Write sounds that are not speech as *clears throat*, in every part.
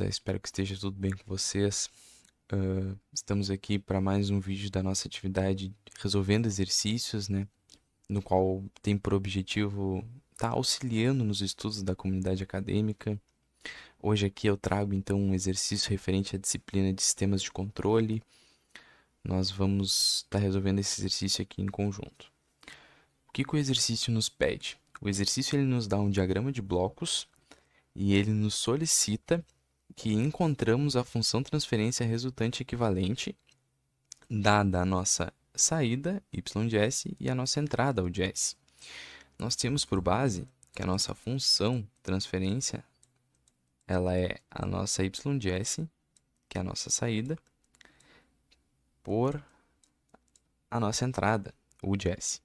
beleza? Espero que esteja tudo bem com vocês. Uh, estamos aqui para mais um vídeo da nossa atividade resolvendo exercícios, né? No qual tem por objetivo estar tá auxiliando nos estudos da comunidade acadêmica. Hoje aqui eu trago então um exercício referente à disciplina de sistemas de controle. Nós vamos estar tá resolvendo esse exercício aqui em conjunto. O que, que o exercício nos pede? O exercício ele nos dá um diagrama de blocos e ele nos solicita que encontramos a função transferência resultante equivalente, dada a nossa saída, y de s, e a nossa entrada, u de s. Nós temos por base que a nossa função transferência ela é a nossa y de s, que é a nossa saída, por a nossa entrada, u de s.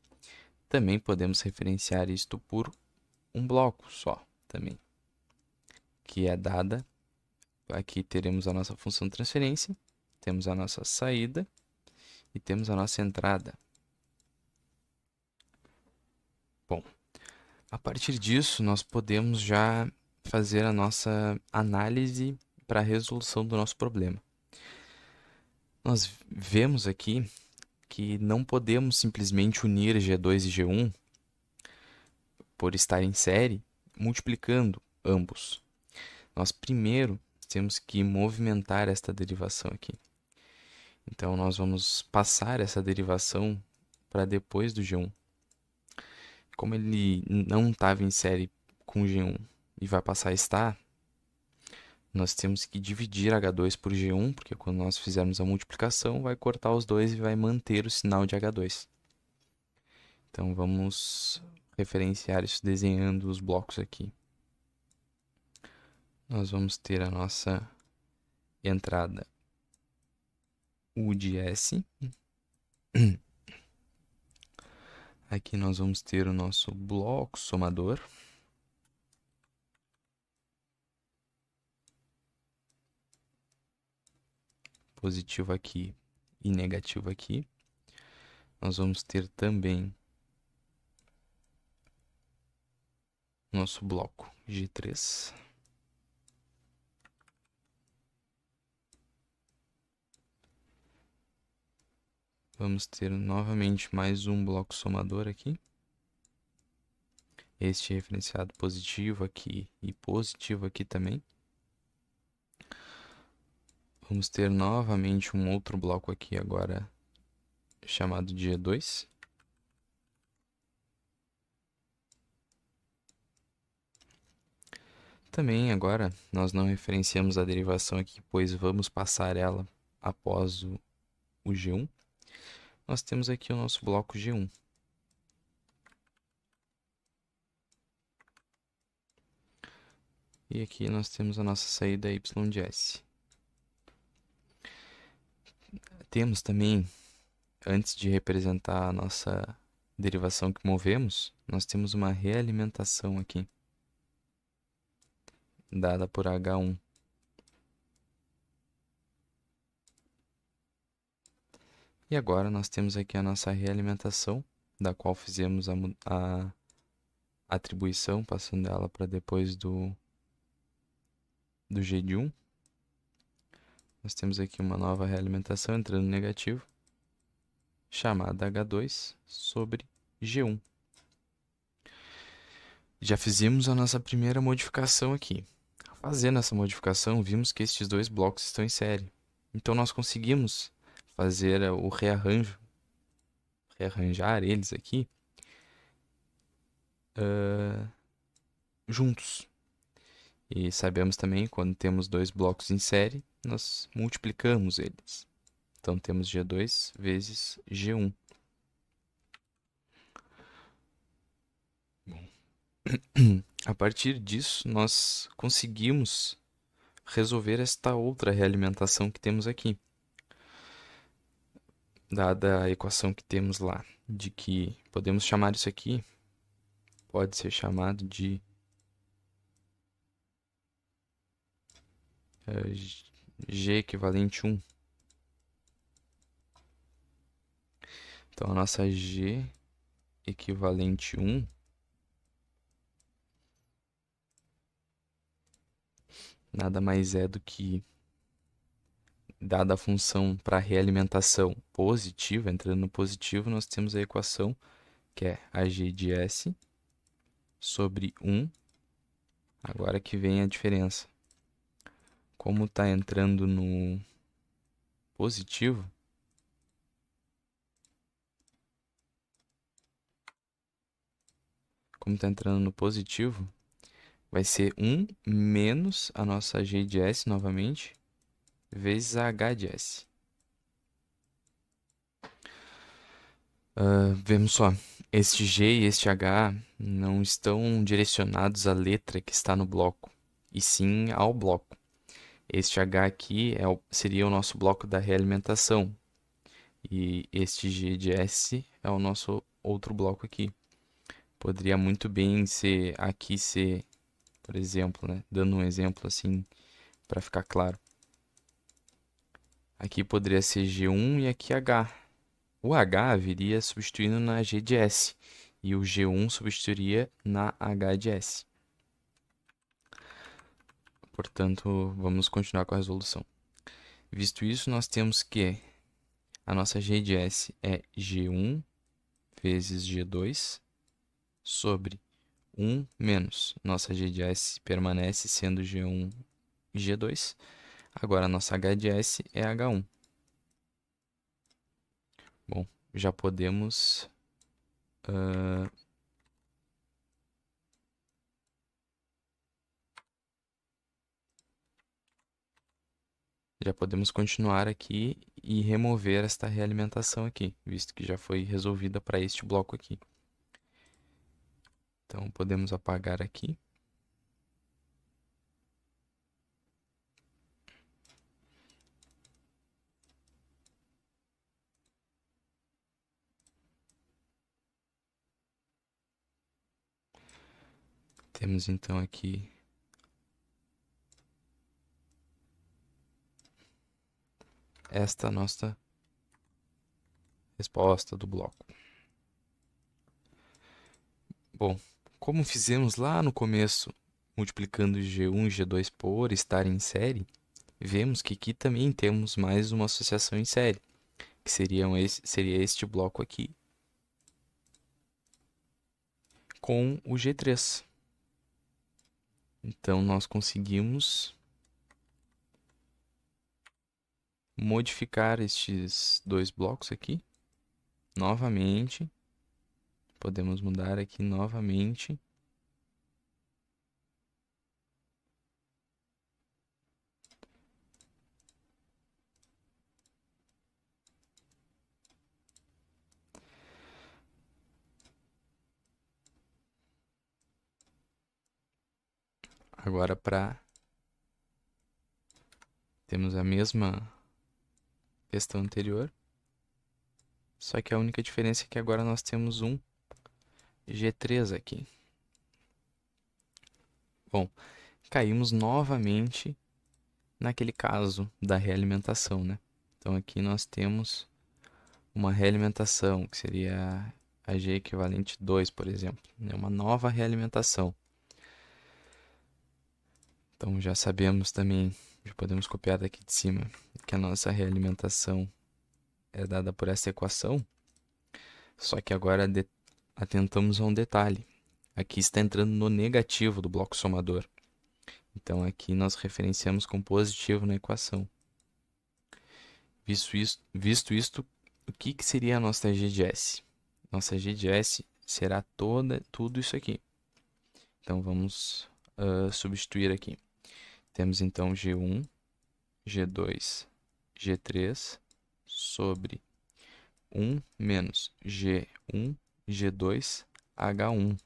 Também podemos referenciar isto por um bloco só, também, que é dada aqui teremos a nossa função transferência, temos a nossa saída e temos a nossa entrada. Bom, a partir disso nós podemos já fazer a nossa análise para a resolução do nosso problema. Nós vemos aqui que não podemos simplesmente unir G2 e G1 por estar em série, multiplicando ambos. Nós primeiro temos que movimentar esta derivação aqui. Então, nós vamos passar essa derivação para depois do G1. Como ele não estava em série com G1 e vai passar a estar, nós temos que dividir H2 por G1, porque quando nós fizermos a multiplicação, vai cortar os dois e vai manter o sinal de H2. Então, vamos referenciar isso desenhando os blocos aqui nós vamos ter a nossa entrada UDS. *clears throat* Aqui nós vamos ter o nosso bloco somador. Positivo aqui e negativo aqui. Nós vamos ter também nosso bloco G3. Vamos ter novamente mais um bloco somador aqui. Este referenciado positivo aqui e positivo aqui também. Vamos ter novamente um outro bloco aqui agora chamado dia 2. Também agora nós não referenciamos a derivação aqui, pois vamos passar ela após o, o G1 nós temos aqui o nosso bloco G1. E aqui nós temos a nossa saída Y de S. Temos também, antes de representar a nossa derivação que movemos, nós temos uma realimentação aqui, dada por H1. E agora nós temos aqui a nossa realimentação, da qual fizemos a, a atribuição, passando ela para depois do, do G de 1. Nós temos aqui uma nova realimentação entrando no negativo, chamada H2 sobre G1. Já fizemos a nossa primeira modificação aqui. Fazendo essa modificação, vimos que estes dois blocos estão em série. Então, nós conseguimos fazer eh, o rearranjo, rearranjar eles aqui uh, juntos. E sabemos também quando temos dois blocos em série, nós multiplicamos eles. Então temos G2 vezes G1. *clears throat* A partir disso, nós conseguimos resolver esta outra realimentação que temos aqui dada a equação que temos lá, de que podemos chamar isso aqui, pode ser chamado de é, G equivalente a 1. Então, a nossa G equivalente a 1 nada mais é do que dada a função para realimentação positiva, entrando no positivo, nós temos a equação que é Ag de S sobre 1. Agora que vem a diferença. Como está entrando no positivo, como está entrando no positivo, vai ser 1 menos a nossa G de S novamente, vezes a HDS. Uh, ah, vemos só, este G e este H não estão direcionados à letra que está no bloco, e sim ao bloco. Este H aqui é o, seria o nosso bloco da realimentação, e este G de S é o nosso outro bloco aqui. Poderia muito bem ser aqui ser, por exemplo, né? dando um exemplo assim para ficar claro. Aqui poderia ser G1 e aqui H. O H viria substituindo na G de S. E o G1 substituiria na H de S. Portanto, vamos continuar com a resolução. Visto isso, nós temos que a nossa G de S é G1 vezes G2 sobre 1 menos. Nossa G de S permanece sendo G1 e G2 Agora a nossa HDS é H1. Bom, já podemos... Uh... Já podemos continuar aqui e remover esta realimentação aqui, visto que já foi resolvida para este bloco aqui. Então, podemos apagar aqui. Temos então aqui esta nossa resposta do bloco. Bom, como fizemos lá no começo, multiplicando G1 e G2 por estar em série, vemos que aqui também temos mais uma associação em série, que seriam esse, seria este bloco aqui com o G3. Então nós conseguimos modificar estes dois blocos aqui novamente. Podemos mudar aqui novamente agora para temos a mesma questão anterior, só que a única diferença é que agora nós temos um G3 aqui. Bom, caímos novamente naquele caso da realimentação, né? Então aqui nós temos uma realimentação, que seria a G equivalente 2, por exemplo, né? uma nova realimentação. Então já sabemos também, já podemos copiar daqui de cima, que a nossa realimentação é dada por essa equação. Só que agora atentamos a um detalhe. Aqui está entrando no negativo do bloco somador. Então aqui nós referenciamos com positivo na equação. Visto isto, visto isto o que, que seria a nossa g de S? Nossa g de S será toda, tudo isso aqui. Então vamos uh, substituir aqui. Temos então G1, G2, G3 sobre 1 menos G1, G2, H1.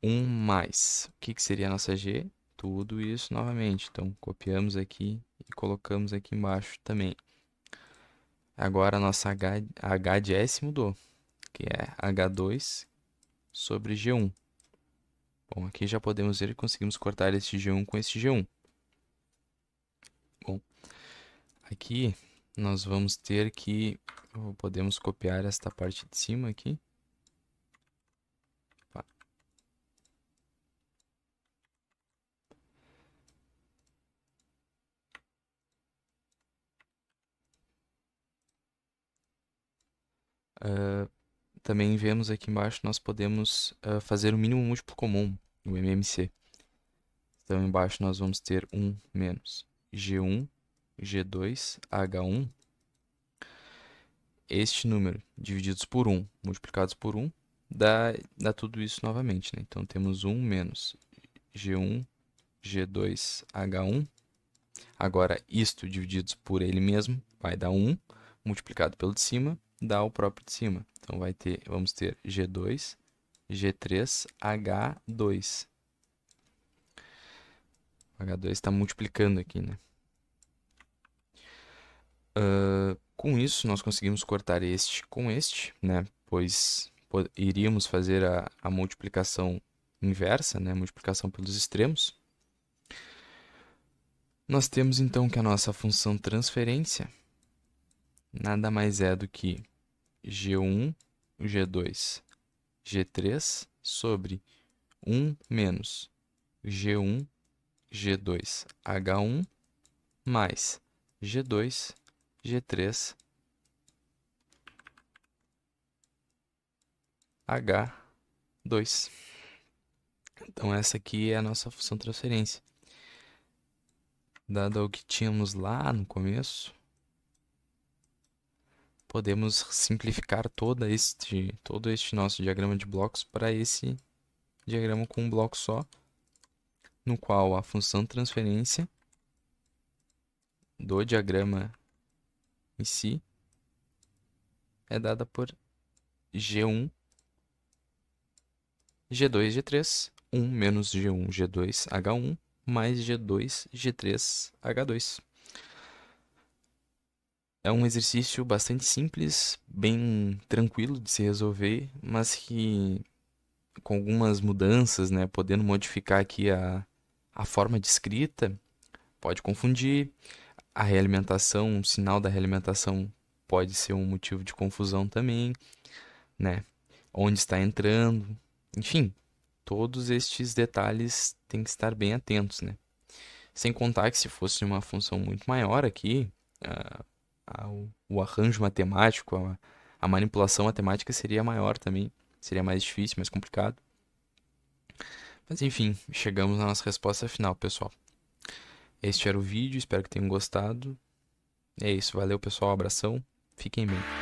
1 mais. O que, que seria a nossa G? Tudo isso novamente. Então, copiamos aqui e colocamos aqui embaixo também. Agora, a nossa H, H de S mudou, que é H2 sobre G1. Bom, aqui já podemos ver que conseguimos cortar este G1 com este G1. Bom, aqui nós vamos ter que... Podemos copiar esta parte de cima aqui. Uh, também vemos aqui embaixo, nós podemos uh, fazer o mínimo múltiplo comum, o MMC. Então, embaixo nós vamos ter 1 menos G1, G2, H1. Este número, divididos por 1, multiplicados por 1, dá, dá tudo isso novamente. Né? Então, temos 1 menos G1, G2, H1. Agora, isto divididos por ele mesmo vai dar 1, multiplicado pelo de cima, dá o próprio de cima. Então vai ter, vamos ter G2, G3, H2. O H2 está multiplicando aqui, né? Uh, com isso, nós conseguimos cortar este com este, né? Pois iríamos fazer a, a multiplicação inversa, né? Multiplicação pelos extremos. Nós temos, então, que a nossa função transferência nada mais é do que G1, G2, G3 sobre 1 menos G1, G2, H1 mais G2, G3, H2. Então, essa aqui é a nossa função transferência. Dado o que tínhamos lá no começo, podemos simplificar todo este, todo este nosso diagrama de blocos para esse diagrama com um bloco só, no qual a função transferência do diagrama em si é dada por G1, G2, G3, 1 menos G1, G2, H1, mais G2, G3, H2. É um exercício bastante simples, bem tranquilo de se resolver, mas que com algumas mudanças, né, podendo modificar aqui a, a forma de escrita, pode confundir. A realimentação, um sinal da realimentação pode ser um motivo de confusão também, né? Onde está entrando, enfim, todos estes detalhes têm que estar bem atentos, né? Sem contar que se fosse uma função muito maior aqui, uh, a, o arranjo matemático, a, a manipulação matemática seria maior também. Seria mais difícil, mais complicado. Mas enfim, chegamos na nossa resposta final, pessoal. Este era o vídeo, espero que tenham gostado. É isso, valeu pessoal, abração, fiquem bem.